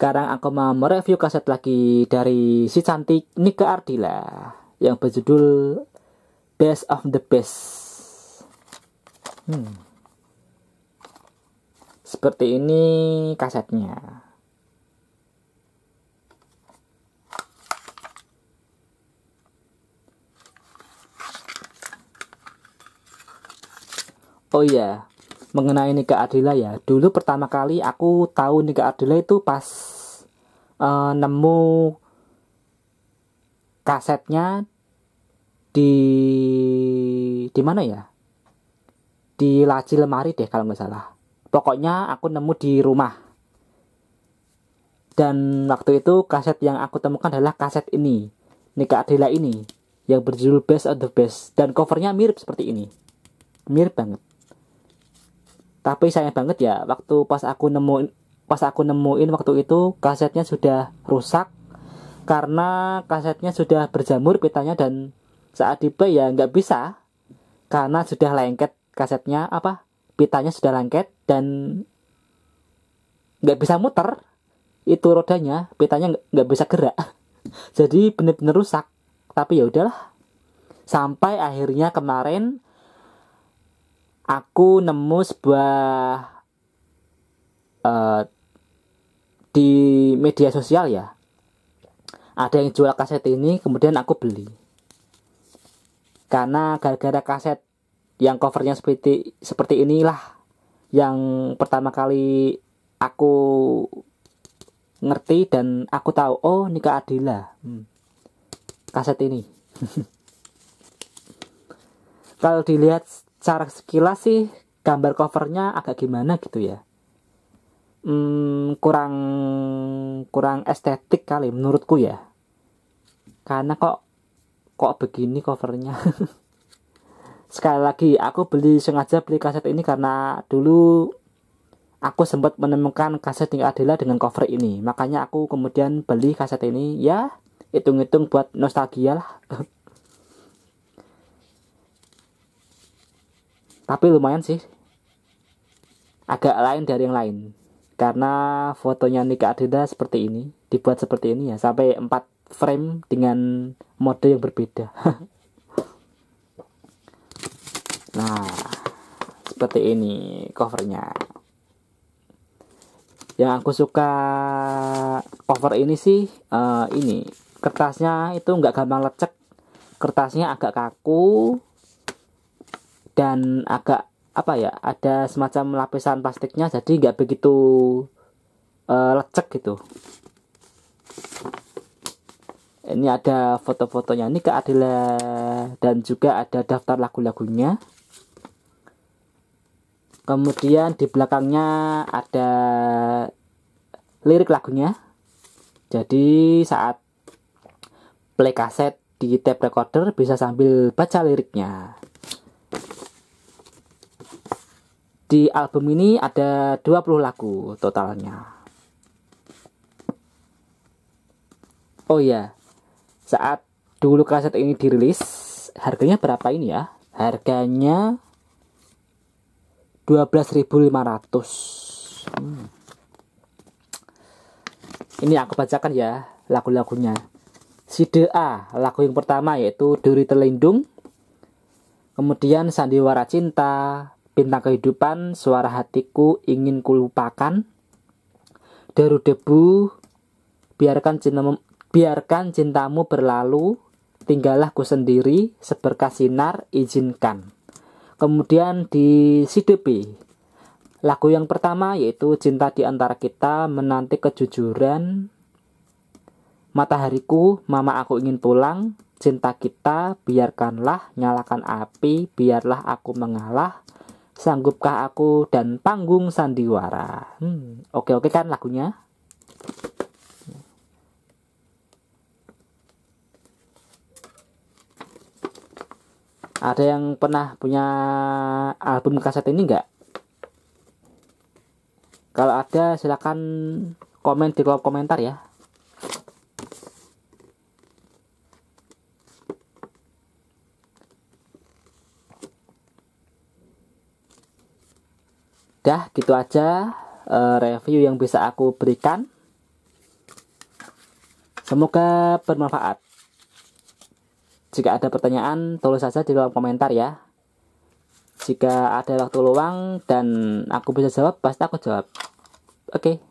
Sekarang aku mau mereview kaset lagi dari si cantik Nika Ardila yang berjudul Best of the Best. Hmm. Seperti ini kasetnya. Oh iya, mengenai Nika Adila ya. Dulu pertama kali aku tahu Nika Adila itu pas uh, nemu kasetnya di di mana ya? Di laci lemari deh kalau nggak salah. Pokoknya aku nemu di rumah. Dan waktu itu kaset yang aku temukan adalah kaset ini. Nika Adila ini yang berjudul Best of the Best dan covernya mirip seperti ini. Mirip banget tapi sayang banget ya waktu pas aku nemuin pas aku nemuin waktu itu kasetnya sudah rusak karena kasetnya sudah berjamur pitanya dan saat diplay ya nggak bisa karena sudah lengket kasetnya apa pitanya sudah lengket dan nggak bisa muter itu rodanya pitanya nggak bisa gerak jadi benar-benar rusak tapi ya udahlah sampai akhirnya kemarin aku nemu sebuah uh, di media sosial ya ada yang jual kaset ini kemudian aku beli karena gara-gara kaset yang covernya seperti seperti inilah yang pertama kali aku ngerti dan aku tahu oh ini Adila hmm. kaset ini kalau dilihat secara sekilas sih gambar covernya agak gimana gitu ya hmm, kurang kurang estetik kali menurutku ya karena kok kok begini covernya sekali lagi aku beli sengaja beli kaset ini karena dulu aku sempat menemukan kaset tinggal adalah dengan cover ini makanya aku kemudian beli kaset ini ya hitung-hitung buat nostalgia lah tapi lumayan sih agak lain dari yang lain karena fotonya Nika Adinda seperti ini dibuat seperti ini ya sampai 4 frame dengan mode yang berbeda nah seperti ini covernya yang aku suka cover ini sih uh, ini kertasnya itu nggak gampang lecek kertasnya agak kaku dan agak apa ya ada semacam lapisan plastiknya jadi nggak begitu uh, lecek gitu ini ada foto-fotonya ini keadilan dan juga ada daftar lagu-lagunya kemudian di belakangnya ada lirik lagunya jadi saat play kaset di tape recorder bisa sambil baca liriknya Di album ini ada 20 lagu totalnya. Oh iya, saat dulu kaset ini dirilis, harganya berapa ini ya? Harganya 12.500. Hmm. Ini aku bacakan ya lagu-lagunya. Side A, lagu yang pertama yaitu Duri Terlindung. Kemudian Sandiwara Cinta, Bintang kehidupan, suara hatiku ingin kulupakan. Deru debu, biarkan cintamu, biarkan cintamu berlalu, tinggallah ku sendiri, seberkas sinar izinkan. Kemudian di CDP, lagu yang pertama yaitu Cinta di Antara Kita Menanti Kejujuran, Matahariku, Mama Aku Ingin Pulang, Cinta Kita, Biarkanlah, Nyalakan Api, Biarlah Aku Mengalah, Sanggupkah Aku dan Panggung Sandiwara. Hmm, oke oke kan lagunya? Ada yang pernah punya album kaset ini enggak? Kalau ada silakan komen di kolom komentar ya. Dah gitu aja uh, review yang bisa aku berikan. Semoga bermanfaat. Jika ada pertanyaan, tulis saja di kolom komentar ya. Jika ada waktu luang dan aku bisa jawab, pasti aku jawab. Oke. Okay.